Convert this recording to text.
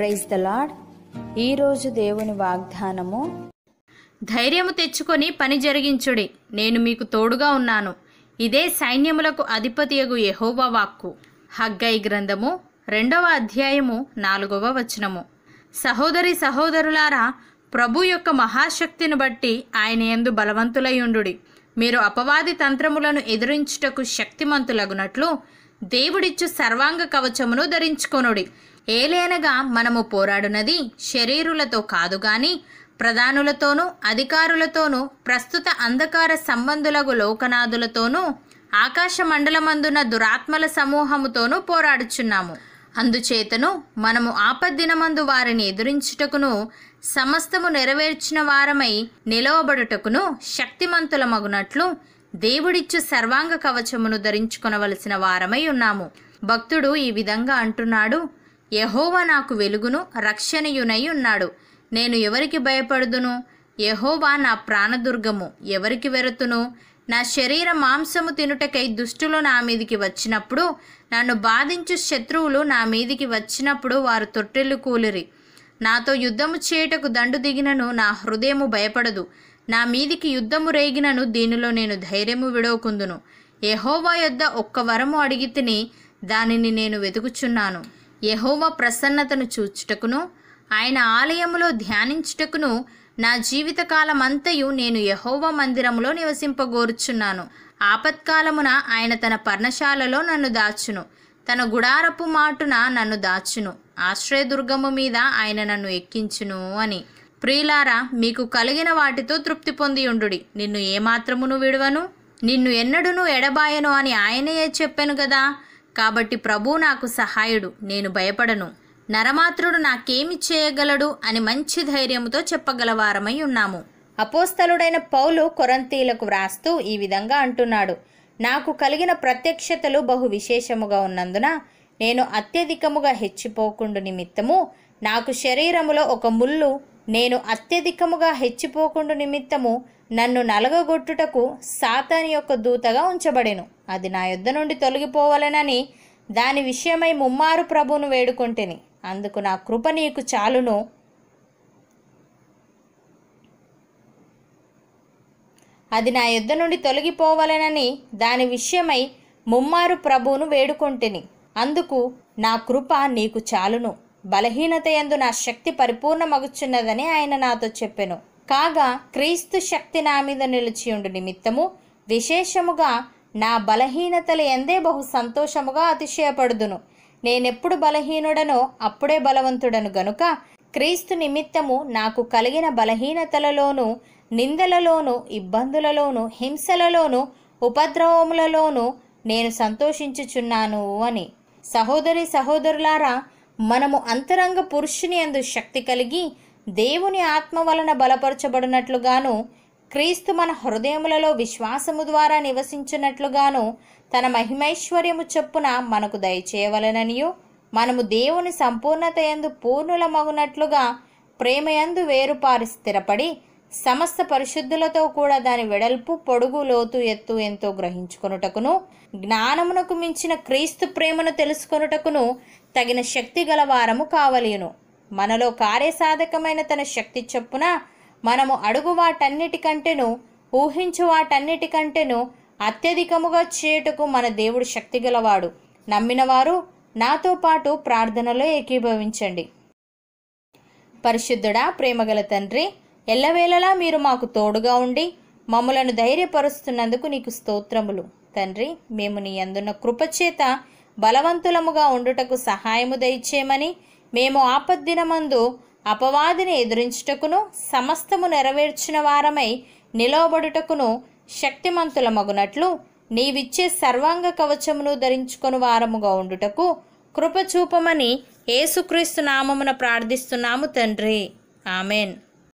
praise the lord ఈరోజు దేవుని వాగ్దానము ధైర్యము తెచ్చుకొని పని జరిగించుడి నేను మీకు తోడుగా ఉన్నాను ఇదే సైన్యములకు అధిపతియగు యహోవా వాక్కు హగ్గై గ్రంథము రెండవ అధ్యాయము నాలుగవ వచనము సహోదరి సహోదరులారా ప్రభు యొక్క మహాశక్తిని బట్టి ఆయన ఎందు బలవంతులయుండు మీరు అపవాది తంత్రములను ఎదురించుటకు శక్తిమంతులగునట్లు దేవుడిచ్చు సర్వాంగ కవచమును ధరించుకొనుడి ఏలేనగా మనము పోరాడునది శరీరులతో కాదు గాని ప్రధానులతోనూ అధికారులతోనూ ప్రస్తుత అంధకార సంబంధులకు లోకనాథులతోనూ ఆకాశ మండలమందున దురాత్మల సమూహముతోనూ పోరాడుచున్నాము అందుచేతను మనము ఆపద్దినమందు వారిని ఎదురించుటకును సమస్తము నెరవేర్చిన వారమై నిలవబడుటకును శక్తిమంతులమగునట్లు దేవుడిచ్చు సర్వాంగ కవచమును ధరించుకొనవలసిన వారమై ఉన్నాము భక్తుడు ఈ విధంగా అంటున్నాడు యహోవ నాకు వెలుగును రక్షణయునై ఉన్నాడు నేను ఎవరికి భయపడుదును యహోవా నా ప్రాణదుర్గము ఎవరికి వెరతును నా శరీర మాంసము తినుటకై దుష్టులు నా మీదికి వచ్చినప్పుడు నన్ను బాధించు శత్రువులు నా మీదికి వచ్చినప్పుడు వారు తొట్టెళ్ళు కూలిరి నాతో యుద్ధము చేయుటకు దండు దిగినను నా హృదయము భయపడదు నా మీదికి యుద్ధము రేగినను దీనిలో నేను ధైర్యము విడవకుందును ఎహోవా యొద్ ఒక్క వరము అడిగితిని దానిని నేను వెతుకుచున్నాను యహోవ ప్రసన్నతను చూచుటకును ఆయన ఆలయములో ధ్యానించుటకును నా జీవితకాలమంతయు నేను యహోవ మందిరములో నివసింపగోరుచున్నాను ఆపత్కాలమున ఆయన తన పర్ణశాలలో నన్ను దాచును తన గుడారపు మాటున నన్ను దాచును ఆశ్రయదుర్గము మీద ఆయన నన్ను ఎక్కించును అని ప్రియులారా మీకు కలిగిన వాటితో తృప్తి పొంది ఉండుడి నిన్ను ఏమాత్రమును విడవను నిన్ను ఎన్నడును ఎడబాయను అని ఆయనయే చెప్పాను కదా కాబట్టి ప్రభు నాకు సహాయుడు నేను భయపడను నరమాత్రుడు నాకేమి చేయగలడు అని మంచి ధైర్యంతో చెప్పగలవారమై ఉన్నాము అపోస్తలుడైన పౌలు కొరంతీలకు వ్రాస్తూ ఈ విధంగా అంటున్నాడు నాకు కలిగిన ప్రత్యక్షతలు బహు విశేషముగా ఉన్నందున నేను అత్యధికముగా హెచ్చిపోకుండు నిమిత్తము నాకు శరీరములో ఒక ముళ్ళు నేను అత్యధికముగా హెచ్చిపోకుండు నిమిత్తము నన్ను నలగగొట్టుటకు సాతాని యొక్క దూతగా ఉంచబడెను అది నా యుద్ధ నుండి తొలగిపోవాలనని దాని విషయమై ముమ్మారు ప్రభువును వేడుకుంటేని అందుకు నా కృప నీకు చాలును అది నా యుద్ధ నుండి తొలగిపోవాలనని దాని విషయమై ముమ్మారు ప్రభువును వేడుకొంటిని అందుకు నా కృప నీకు చాలును బలహీనత ఎందు నా శక్తి పరిపూర్ణమగుచున్నదని ఆయన నాతో చెప్పెను కాగా క్రీస్తు శక్తి నా మీద నిలిచియుండు నిమిత్తము విశేషముగా నా బలహీనతలు ఎందే బహు సంతోషముగా అతిశయపడుదును నేనెప్పుడు బలహీనుడనో అప్పుడే బలవంతుడను గనుక క్రీస్తు నిమిత్తము నాకు కలిగిన బలహీనతలలోను నిందలలోను ఇబ్బందులలోను హింసలలోను ఉపద్రవములలోను నేను సంతోషించుచున్నాను అని సహోదరి సహోదరులారా మనము అంతరంగ పురుషుని అందు శక్తి కలిగి దేవుని ఆత్మ వలన బలపరచబడినట్లుగాను క్రీస్తు మన హృదయములలో విశ్వాసము ద్వారా నివసించినట్లుగాను తన మహిమైశ్వర్యము చొప్పున మనకు దయచేయవలననియు మనము దేవుని సంపూర్ణత ఎందు పూర్ణులమగునట్లుగా ప్రేమయందు వేరుపారి స్థిరపడి సమస్త పరిశుద్ధులతో కూడా దాని వెడల్పు పొడుగు లోతు ఎత్తు ఎంతో గ్రహించుకొనుటకును జ్ఞానమునకు మించిన క్రీస్తు ప్రేమను తెలుసుకొనుటకును తగిన శక్తి గలవారము కావలేను మనలో కార్యసాధకమైన తన శక్తి చొప్పున మనము అడుగు వాటన్నిటికంటేను ఊహించు వాటన్నిటికంటేను అత్యధికముగా చేయుటకు మన దేవుడు శక్తి గలవాడు నమ్మినవారు నాతో పాటు ప్రార్థనలో ఏకీభవించండి పరిశుద్ధుడా ప్రేమగల తండ్రి ఎల్లవేళలా మీరు మాకు తోడుగా ఉండి మమ్మలను ధైర్యపరుస్తున్నందుకు నీకు స్తోత్రములు తండ్రి మేము నీ అందున్న కృపచేత బలవంతులముగా ఉండుటకు సహాయము దయచేయమని మేము ఆపద్దినమందు అపవాదిని ఎదురించుటకును సమస్తము నెరవేర్చిన వారమై నిలవబడుటకును శక్తిమంతుల మగునట్లు నీవిచ్చే సర్వాంగ కవచమును ధరించుకొని వారముగా ఉండుటకు కృపచూపమని ఏసుక్రీస్తు నామమున ప్రార్థిస్తున్నాము తండ్రి ఆమెన్